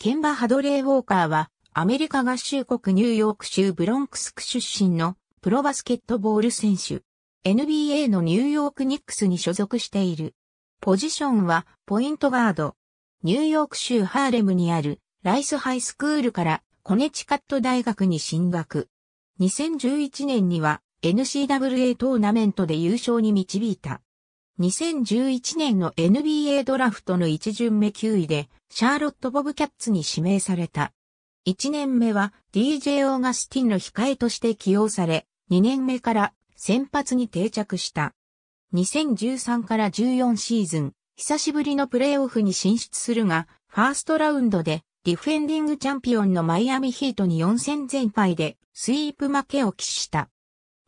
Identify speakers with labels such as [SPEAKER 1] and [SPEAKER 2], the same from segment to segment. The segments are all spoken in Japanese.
[SPEAKER 1] ケンバ・ハドレー・ウォーカーは、アメリカ合衆国ニューヨーク州ブロンクス区出身のプロバスケットボール選手。NBA のニューヨークニックスに所属している。ポジションはポイントガード。ニューヨーク州ハーレムにあるライスハイスクールからコネチカット大学に進学。2011年には n c w a トーナメントで優勝に導いた。2011年の NBA ドラフトの1巡目9位で、シャーロット・ボブキャッツに指名された。1年目は DJ オーガスティンの控えとして起用され、2年目から先発に定着した。2013から14シーズン、久しぶりのプレーオフに進出するが、ファーストラウンドでディフェンディングチャンピオンのマイアミヒートに4戦全敗でスイープ負けを喫した。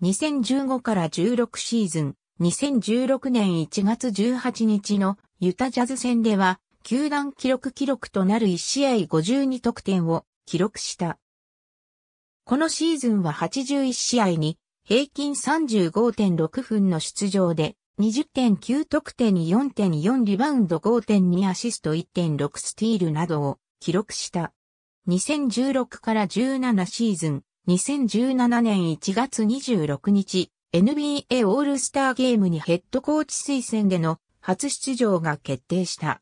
[SPEAKER 1] 2015から16シーズン、2016年1月18日のユタジャズ戦では、球団記録記録となる1試合52得点を記録した。このシーズンは81試合に平均35.6分の出場で20.9得点に4.4リバウンド5.2アシスト1.6スティールなどを記録した。2016から17シーズン、2017年1月26日、NBA オールスターゲームにヘッドコーチ推薦での初出場が決定した。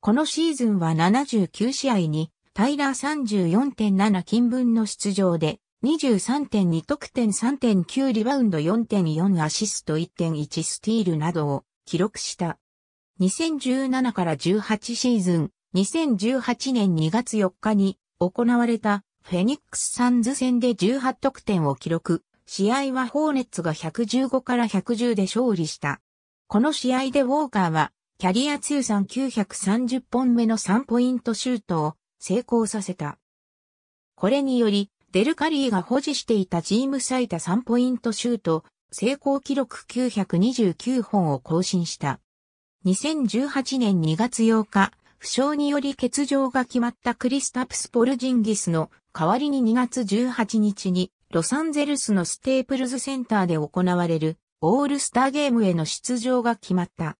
[SPEAKER 1] このシーズンは79試合に、タイラー34.7金分の出場で、23.2得点3.9リバウンド4.4アシスト1.1スティールなどを記録した。2017から18シーズン、2018年2月4日に行われたフェニックスサンズ戦で18得点を記録、試合はホーネッツが115から110で勝利した。この試合でウォーカーは、キャリア通算930本目の3ポイントシュートを成功させた。これにより、デルカリーが保持していたチーム最多3ポイントシュート、成功記録929本を更新した。2018年2月8日、負傷により欠場が決まったクリスタプス・ポルジンギスの代わりに2月18日にロサンゼルスのステープルズセンターで行われるオールスターゲームへの出場が決まった。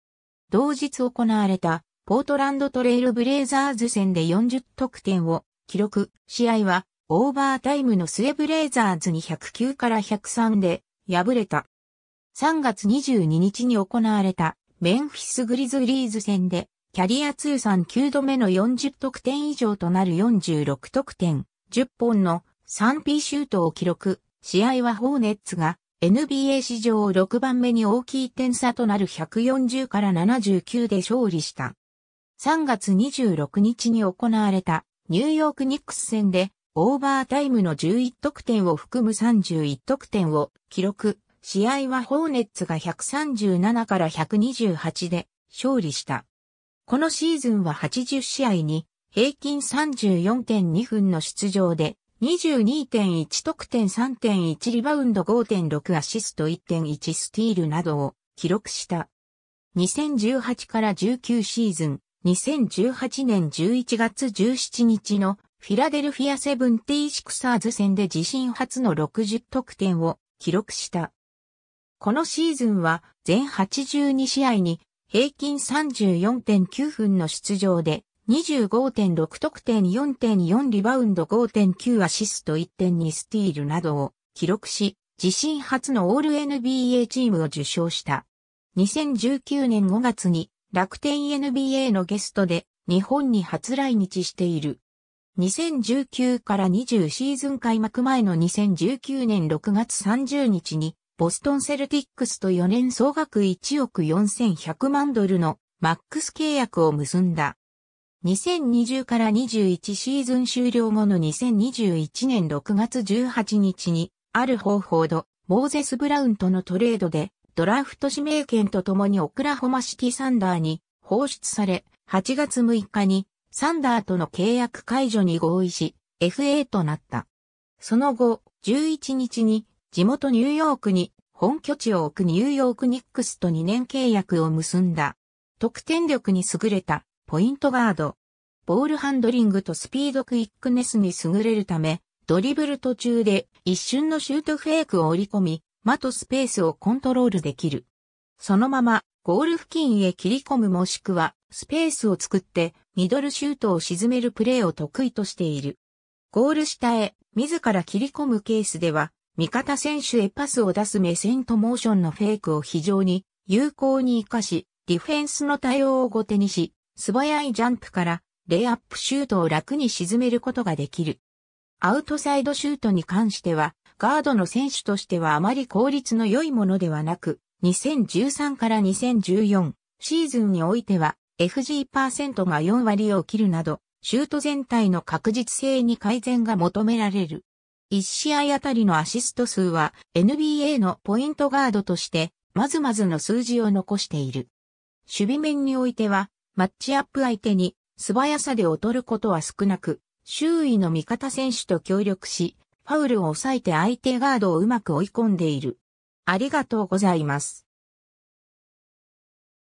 [SPEAKER 1] 同日行われたポートランドトレイルブレイザーズ戦で40得点を記録。試合はオーバータイムの末ブレイザーズに109から103で敗れた。3月22日に行われたメンフィスグリズリーズ戦でキャリア通算9度目の40得点以上となる46得点、10本の 3P シュートを記録。試合はホーネッツが NBA 史上6番目に大きい点差となる140から79で勝利した。3月26日に行われたニューヨークニックス戦でオーバータイムの11得点を含む31得点を記録。試合はホーネッツが137から128で勝利した。このシーズンは80試合に平均34.2分の出場で22.1得点3.1リバウンド5.6アシスト1.1スティールなどを記録した。2018から19シーズン、2018年11月17日のフィラデルフィアセブンティーシクサーズ戦で自身初の60得点を記録した。このシーズンは全82試合に平均34.9分の出場で25.6得点4.4リバウンド5.9アシスト1.2スティールなどを記録し、自身初のオール NBA チームを受賞した。2019年5月に楽天 NBA のゲストで日本に初来日している。2019から20シーズン開幕前の2019年6月30日にボストンセルティックスと4年総額1億4100万ドルのマックス契約を結んだ。2020から21シーズン終了後の2021年6月18日に、ある方法ド、モーゼス・ブラウンとのトレードで、ドラフト指名権とともにオクラホマシティ・サンダーに放出され、8月6日にサンダーとの契約解除に合意し、FA となった。その後、11日に地元ニューヨークに本拠地を置くニューヨークニックスと2年契約を結んだ。得点力に優れたポイントガード。ボールハンドリングとスピードクイックネスに優れるため、ドリブル途中で一瞬のシュートフェイクを織り込み、間とスペースをコントロールできる。そのままゴール付近へ切り込むもしくはスペースを作ってミドルシュートを沈めるプレーを得意としている。ゴール下へ自ら切り込むケースでは味方選手へパスを出す目線とモーションのフェイクを非常に有効に活かし、ディフェンスの対応を後手にし、素早いジャンプからレイアップシュートを楽に沈めることができる。アウトサイドシュートに関しては、ガードの選手としてはあまり効率の良いものではなく、2013から2014シーズンにおいては FG% が4割を切るなど、シュート全体の確実性に改善が求められる。1試合あたりのアシスト数は NBA のポイントガードとしてまずまずの数字を残している。守備面においてはマッチアップ相手に素早さで劣ることは少なく、周囲の味方選手と協力し、ファウルを抑えて相手ガードをうまく追い込んでいる。ありがとうございます。